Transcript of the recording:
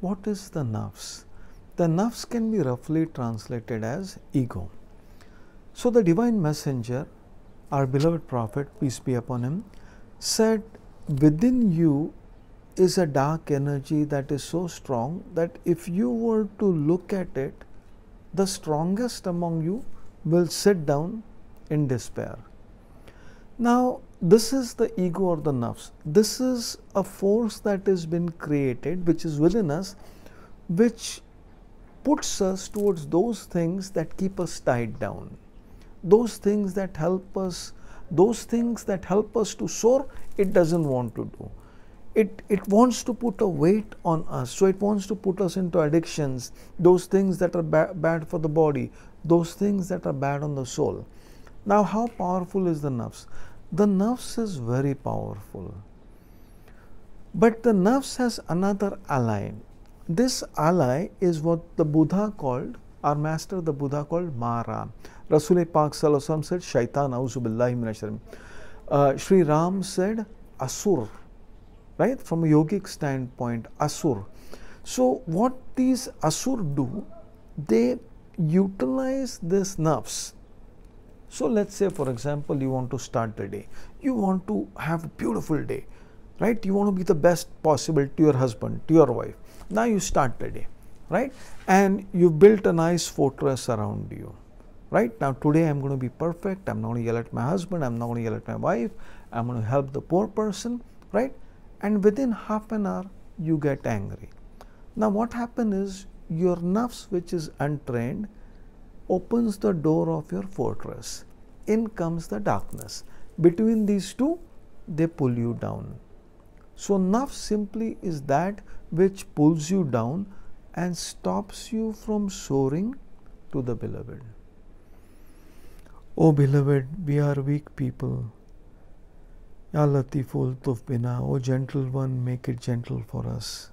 What is the nafs? The nafs can be roughly translated as ego. So the divine messenger, our beloved prophet, peace be upon him, said, Within you is a dark energy that is so strong that if you were to look at it, the strongest among you will sit down in despair. Now, this is the ego or the nafs. This is a force that has been created, which is within us, which puts us towards those things that keep us tied down, those things that help us, those things that help us to soar, it doesn't want to do. It, it wants to put a weight on us. So it wants to put us into addictions, those things that are ba bad for the body, those things that are bad on the soul. Now, how powerful is the nafs? The nerves is very powerful. But the nerves has another ally. This ally is what the Buddha called, our master the Buddha called Mara. Rasul Pak Salasam said, Shaitan, Auzubillahi Minasharim. Uh, Ram said, Asur, right? From a yogic standpoint, Asur. So, what these Asur do, they utilize these nerves so let's say for example you want to start the day. You want to have a beautiful day, right? You want to be the best possible to your husband, to your wife. Now you start the day, right? And you built a nice fortress around you. Right now, today I'm going to be perfect. I'm not going to yell at my husband. I'm not going to yell at my wife. I'm going to help the poor person. Right? And within half an hour, you get angry. Now, what happens is your nerves, which is untrained, opens the door of your fortress. In comes the darkness. Between these two, they pull you down. So, nafs simply is that which pulls you down and stops you from soaring to the beloved. O beloved, we are weak people. Ya Latiful Tufbina, O gentle one, make it gentle for us.